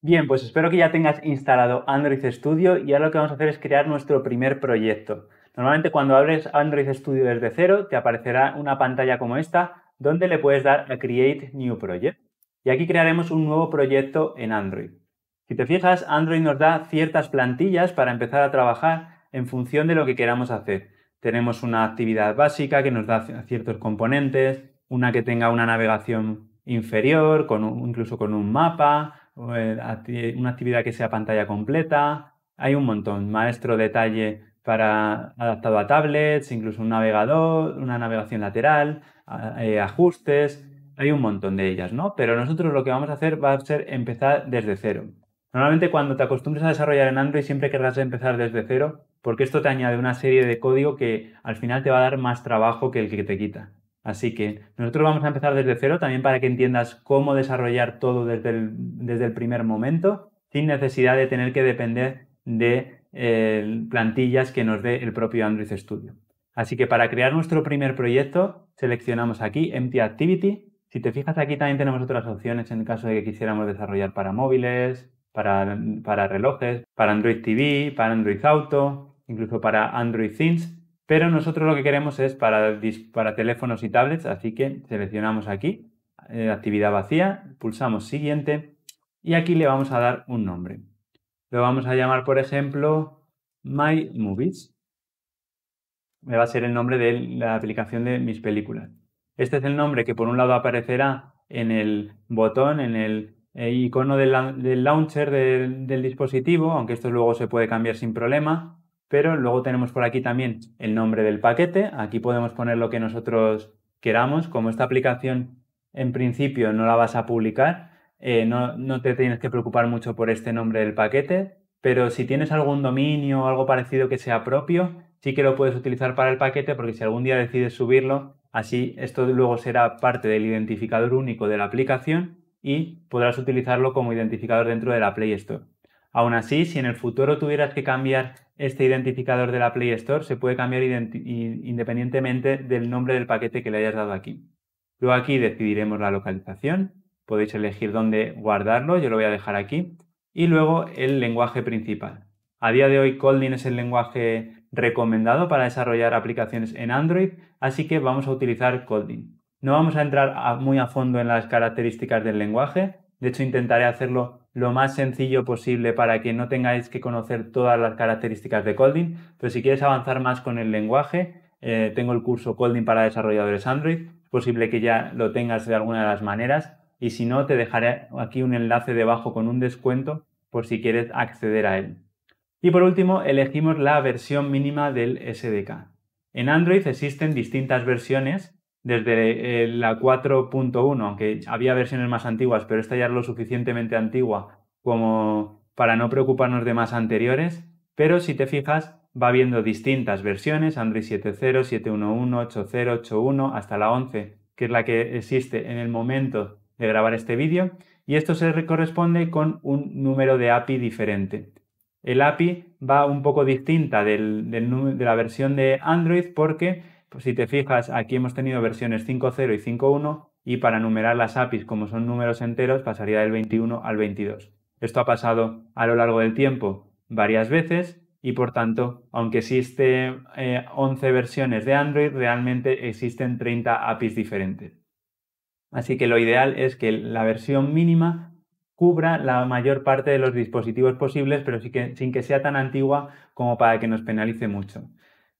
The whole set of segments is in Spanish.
Bien, pues espero que ya tengas instalado Android Studio y ahora lo que vamos a hacer es crear nuestro primer proyecto. Normalmente cuando abres Android Studio desde cero te aparecerá una pantalla como esta donde le puedes dar a Create New Project. Y aquí crearemos un nuevo proyecto en Android. Si te fijas, Android nos da ciertas plantillas para empezar a trabajar en función de lo que queramos hacer. Tenemos una actividad básica que nos da ciertos componentes, una que tenga una navegación inferior, con incluso con un mapa, una actividad que sea pantalla completa. Hay un montón. Maestro detalle para adaptado a tablets, incluso un navegador, una navegación lateral, eh, ajustes. Hay un montón de ellas, ¿no? Pero nosotros lo que vamos a hacer va a ser empezar desde cero. Normalmente cuando te acostumbres a desarrollar en Android siempre querrás empezar desde cero porque esto te añade una serie de código que al final te va a dar más trabajo que el que te quita. Así que nosotros vamos a empezar desde cero también para que entiendas cómo desarrollar todo desde el, primer momento, sin necesidad de tener que depender de eh, plantillas que nos dé el propio Android Studio. Así que para crear nuestro primer proyecto, seleccionamos aquí Empty Activity. Si te fijas aquí también tenemos otras opciones en caso de que quisiéramos desarrollar para móviles, para, para relojes, para Android TV, para Android Auto, incluso para Android Things. Pero nosotros lo que queremos es para, teléfonos y tablets, así que seleccionamos aquí, eh, actividad vacía, pulsamos siguiente y aquí le vamos a dar un nombre. Lo vamos a llamar, por ejemplo, My Movies. Me va a ser el nombre de la aplicación de mis películas. Este es el nombre que por un lado aparecerá en el botón, en el eh, icono del, launcher del dispositivo, aunque esto luego se puede cambiar sin problema pero luego tenemos por aquí también el nombre del paquete. Aquí podemos poner lo que nosotros queramos. Como esta aplicación en principio no la vas a publicar, eh, no, te tienes que preocupar mucho por este nombre del paquete, pero si tienes algún dominio o algo parecido que sea propio, sí que lo puedes utilizar para el paquete porque si algún día decides subirlo, así esto luego será parte del identificador único de la aplicación y podrás utilizarlo como identificador dentro de la Play Store. Aún así, si en el futuro tuvieras que cambiar este identificador de la Play Store, se puede cambiar independientemente del nombre del paquete que le hayas dado aquí. Luego aquí decidiremos la localización, podéis elegir dónde guardarlo, yo lo voy a dejar aquí, y luego el lenguaje principal. A día de hoy Kotlin es el lenguaje recomendado para desarrollar aplicaciones en Android, así que vamos a utilizar Kotlin. No vamos a entrar muy a fondo en las características del lenguaje, de hecho, intentaré hacerlo lo más sencillo posible para que no tengáis que conocer todas las características de Colding, pero si quieres avanzar más con el lenguaje, eh, tengo el curso Colding para desarrolladores Android, es posible que ya lo tengas de alguna de las maneras y si no, te dejaré aquí un enlace debajo con un descuento por si quieres acceder a él. Y por último, elegimos la versión mínima del SDK. En Android existen distintas versiones desde eh, la 4.1, aunque había versiones más antiguas, pero esta ya es lo suficientemente antigua como para no preocuparnos de más anteriores, pero si te fijas va viendo distintas versiones, Android 7.0, 7.1.1, 8.0, 8.1, hasta la 11, que es la que existe en el momento de grabar este vídeo, y esto se corresponde con un número de API diferente. El API va un poco distinta de la versión de Android porque pues si te fijas, aquí hemos tenido versiones 5.0 y 5.1 y para numerar las APIs como son números enteros pasaría del 21 al 22. Esto ha pasado a lo largo del tiempo varias veces y por tanto, aunque existen eh, 11 versiones de Android, realmente existen 30 APIs diferentes. Así que lo ideal es que la versión mínima cubra la mayor parte de los dispositivos posibles, pero sin que sea tan antigua como para que nos penalice mucho.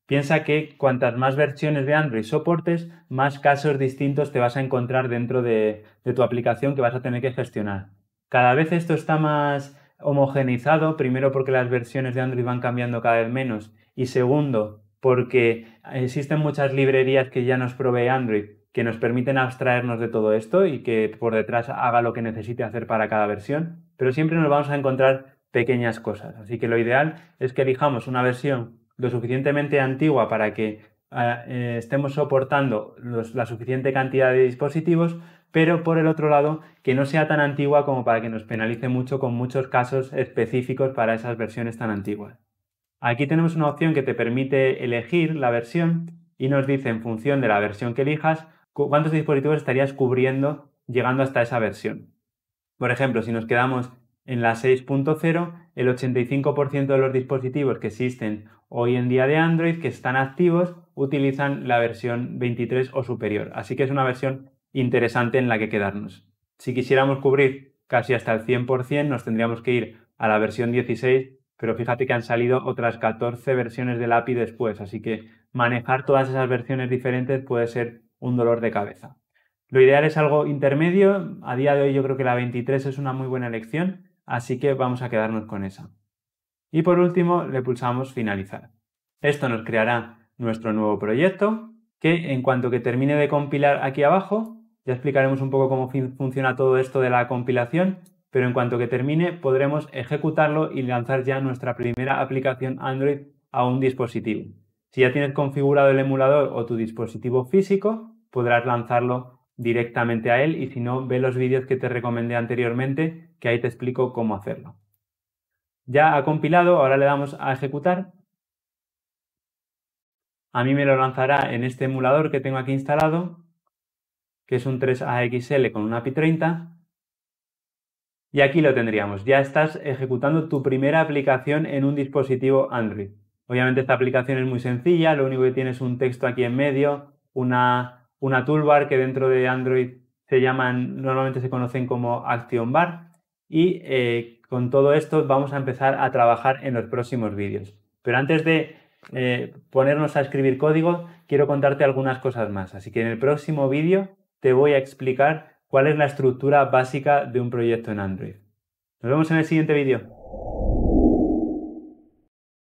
Piensa que cuantas más versiones de Android soportes, más casos distintos te vas a encontrar dentro de, tu aplicación que vas a tener que gestionar. Cada vez esto está más homogeneizado, primero porque las versiones de Android van cambiando cada vez menos y segundo porque existen muchas librerías que ya nos provee Android que nos permiten abstraernos de todo esto y que por detrás haga lo que necesite hacer para cada versión, pero siempre nos vamos a encontrar pequeñas cosas. Así que lo ideal es que elijamos una versión lo suficientemente antigua para que ah, eh, estemos soportando la suficiente cantidad de dispositivos, pero por el otro lado, que no sea tan antigua como para que nos penalice mucho con muchos casos específicos para esas versiones tan antiguas. Aquí tenemos una opción que te permite elegir la versión y nos dice en función de la versión que elijas cuántos dispositivos estarías cubriendo llegando hasta esa versión. Por ejemplo, si nos quedamos en la 6.0, el 85% de los dispositivos que existen hoy en día de Android que están activos utilizan la versión 23 o superior. Así que es una versión interesante en la que quedarnos. Si quisiéramos cubrir casi hasta el 100%, nos tendríamos que ir a la versión 16, pero fíjate que han salido otras 14 versiones del API después, así que manejar todas esas versiones diferentes puede ser un dolor de cabeza. Lo ideal es algo intermedio, a día de hoy yo creo que la 23 es una muy buena elección, así que vamos a quedarnos con esa. Y por último le pulsamos finalizar. Esto nos creará nuestro nuevo proyecto que en cuanto que termine de compilar aquí abajo, ya explicaremos un poco cómo funciona todo esto de la compilación, pero en cuanto que termine podremos ejecutarlo y lanzar ya nuestra primera aplicación Android a un dispositivo. Si ya tienes configurado el emulador o tu dispositivo físico, podrás lanzarlo directamente a él y si no, ve los vídeos que te recomendé anteriormente, que ahí te explico cómo hacerlo. Ya ha compilado, ahora le damos a ejecutar. A mí me lo lanzará en este emulador que tengo aquí instalado, que es un 3AXL con una API 30. Y aquí lo tendríamos. Ya estás ejecutando tu primera aplicación en un dispositivo Android. Obviamente esta aplicación es muy sencilla, lo único que tiene es un texto aquí en medio, una una toolbar que dentro de Android se llaman, normalmente se conocen como Action Bar. Y eh, con todo esto vamos a empezar a trabajar en los próximos vídeos. Pero antes de eh, ponernos a escribir código, quiero contarte algunas cosas más. Así que en el próximo vídeo te voy a explicar cuál es la estructura básica de un proyecto en Android. Nos vemos en el siguiente vídeo.